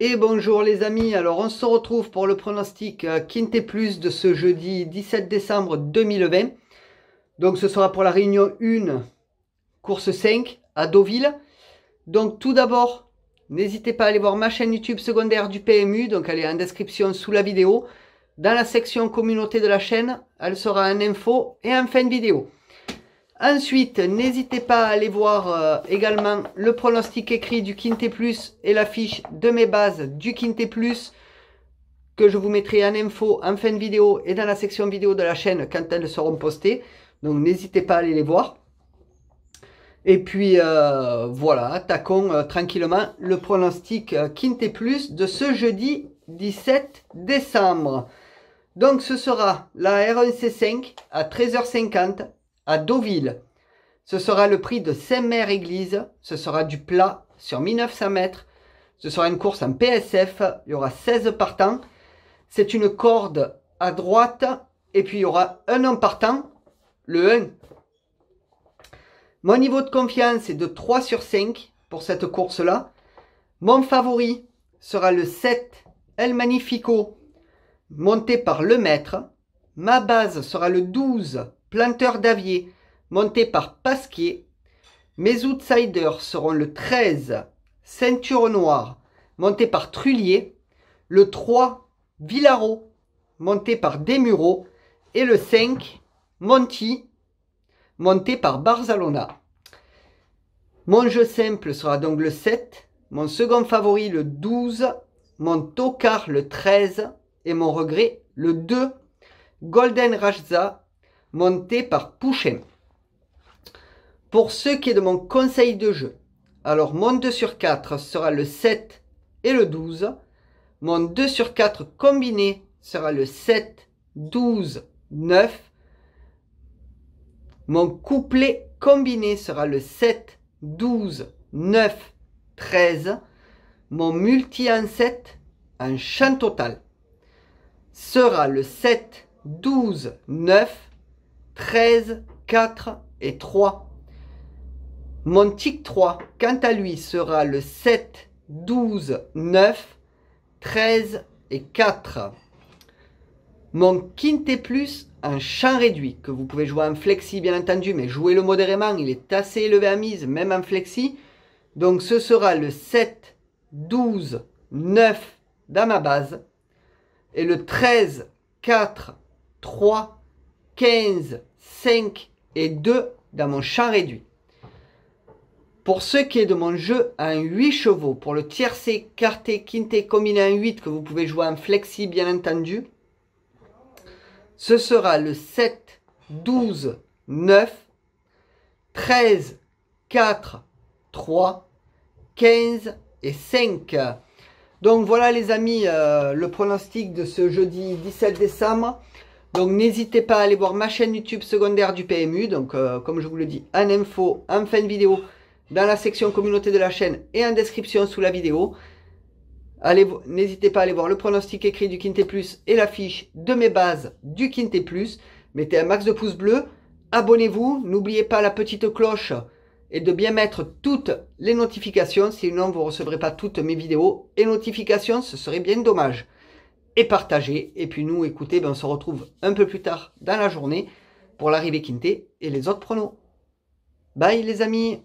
Et bonjour les amis, alors on se retrouve pour le pronostic euh, Quinté Plus de ce jeudi 17 décembre 2020. Donc ce sera pour la réunion 1, course 5 à Deauville. Donc tout d'abord, n'hésitez pas à aller voir ma chaîne YouTube secondaire du PMU, donc elle est en description sous la vidéo. Dans la section communauté de la chaîne, elle sera en info et en fin de vidéo. Ensuite, n'hésitez pas à aller voir euh, également le pronostic écrit du Quinté Plus et la fiche de mes bases du Quinté Plus que je vous mettrai en info en fin de vidéo et dans la section vidéo de la chaîne quand elles seront postées. Donc n'hésitez pas à aller les voir. Et puis euh, voilà, attaquons euh, tranquillement le pronostic Quinté Plus de ce jeudi 17 décembre. Donc ce sera la R1C5 à 13h50 à Deauville. Ce sera le prix de Saint-Mère-Église. Ce sera du plat sur 1900 mètres. Ce sera une course en PSF. Il y aura 16 partants. C'est une corde à droite. Et puis il y aura un en partant, le 1. Mon niveau de confiance est de 3 sur 5 pour cette course-là. Mon favori sera le 7 El Magnifico, monté par le maître. Ma base sera le 12 planteur d'avier, monté par Pasquier. Mes outsiders seront le 13, Ceinture Noire, monté par Trullier. Le 3, Villaro, monté par Desmureaux. Et le 5, Monti, monté par Barzalona. Mon jeu simple sera donc le 7, mon second favori le 12, mon tocard le 13 et mon regret le 2. Golden Rajza monté par Pouchin. Pour ce qui est de mon conseil de jeu, alors mon 2 sur 4 sera le 7 et le 12. Mon 2 sur 4 combiné sera le 7, 12, 9. Mon couplet combiné sera le 7, 12, 9, 13. Mon multi en 7 en champ total sera le 7, 12, 9. 13, 4 et 3. Mon tic 3, quant à lui, sera le 7, 12, 9, 13 et 4. Mon quinte plus, un champ réduit, que vous pouvez jouer en flexi bien entendu, mais jouez-le modérément, il est assez élevé à mise, même en flexi. Donc ce sera le 7, 12, 9 dans ma base, et le 13, 4, 3 15, 5 et 2 dans mon champ réduit. Pour ce qui est de mon jeu à 8 chevaux, pour le tiercé, quarté, quinté, combiné en 8 que vous pouvez jouer en flexi bien entendu, ce sera le 7, 12, 9, 13, 4, 3, 15 et 5. Donc voilà les amis euh, le pronostic de ce jeudi 17 décembre. Donc n'hésitez pas à aller voir ma chaîne YouTube secondaire du PMU. Donc euh, comme je vous le dis, en info, en fin de vidéo, dans la section communauté de la chaîne et en description sous la vidéo. N'hésitez pas à aller voir le pronostic écrit du Quintet Plus et la fiche de mes bases du Quintet Plus. Mettez un max de pouces bleus, abonnez-vous, n'oubliez pas la petite cloche et de bien mettre toutes les notifications, sinon vous ne recevrez pas toutes mes vidéos et notifications, ce serait bien dommage et partagez. Et puis nous, écoutez, ben, on se retrouve un peu plus tard dans la journée pour l'arrivée Quintet et les autres pronos. Bye les amis